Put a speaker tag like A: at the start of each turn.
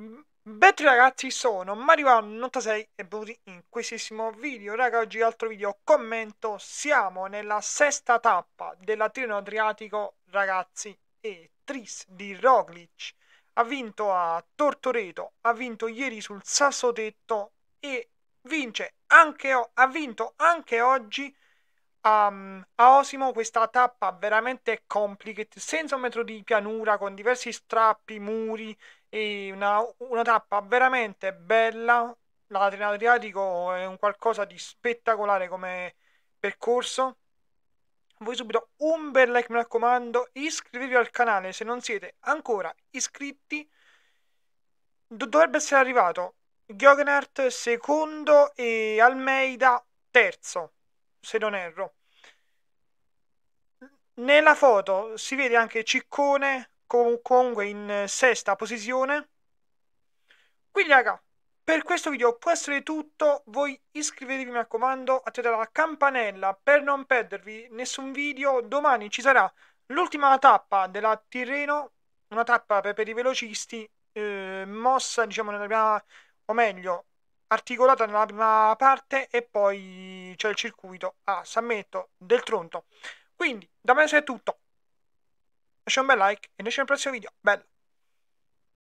A: Beh ragazzi sono Mario96 e benvenuti in questissimo video Raga oggi altro video commento Siamo nella sesta tappa dell'Atrino Adriatico ragazzi E Tris di Roglic Ha vinto a Tortoreto Ha vinto ieri sul Sassotetto E vince anche ha vinto anche oggi Um, a Osimo questa tappa veramente complicated, senza un metro di pianura, con diversi strappi, muri, e una, una tappa veramente bella. L'Ateneo Adriatico è un qualcosa di spettacolare come percorso. Voi subito un bel like, mi raccomando, iscrivetevi al canale se non siete ancora iscritti. Do- dovrebbe essere arrivato Giogenert secondo e Almeida terzo se non erro. Nella foto si vede anche Ciccone comunque in eh, sesta posizione. Quindi raga, per questo video può essere tutto, voi iscrivetevi mi raccomando, attivate la campanella per non perdervi nessun video, domani ci sarà l'ultima tappa della Tirreno, una tappa per, per i velocisti, eh, mossa diciamo nella prima, o meglio articolata nella prima parte e poi c'è il circuito a ah, Sammetto del Tronto. Quindi da me è tutto. Lascia un bel like e ci vediamo il prossimo video. Bello!